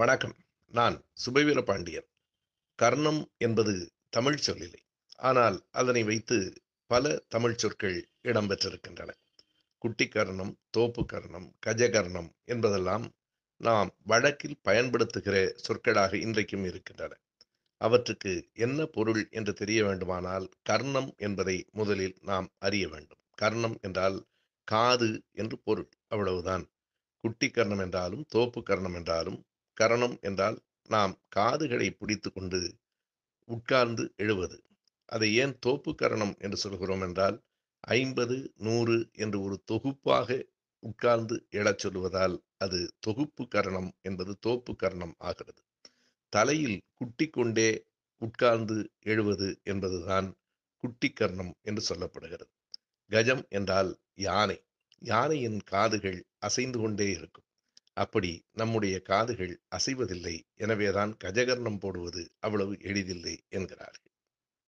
வணக்கம் நான் சுபவீர பாண்டியன் கர்ணம் என்பது தமிழ் சொல்லிலை ஆனால் அதனை வைத்து பல தமிழ் சொற்கள் இடம்பெற்றிருக்கின்றன குட்டி கர்ணம் தோப்பு கர்ணம் கஜகர்ணம் என்பதெல்லாம் நாம் வழக்கில் பயன்படுத்துகிற சொற்களாக இன்றைக்கும் இருக்கின்றன அவற்றுக்கு என்ன பொருள் என்று தெரிய வேண்டுமானால் கர்ணம் என்பதை முதலில் நாம் அறிய வேண்டும் கர்ணம் என்றால் காது என்று பொருள் அவ்வளவுதான் குட்டி கர்ணம் என்றாலும் தோப்பு கர்ணம் என்றாலும் கரணம் என்றால் நாம் காதுகளை பிடித்து கொண்டு உட்கார்ந்து எழுவது அதை ஏன் தோப்பு கரணம் என்று சொல்கிறோம் என்றால் ஐம்பது நூறு என்று ஒரு தொகுப்பாக உட்கார்ந்து எழச் சொல்வதால் அது தொகுப்பு கரணம் என்பது தோப்பு கரணம் ஆகிறது தலையில் குட்டி கொண்டே உட்கார்ந்து எழுவது என்பதுதான் குட்டி கர்ணம் என்று சொல்லப்படுகிறது கஜம் என்றால் யானை யானையின் காதுகள் அசைந்து கொண்டே இருக்கும் அப்படி நம்முடைய காதுகள் அசைவதில்லை எனவேதான் கஜகர்ணம் போடுவது அவ்வளவு எளிதில்லை என்கிறார்கள்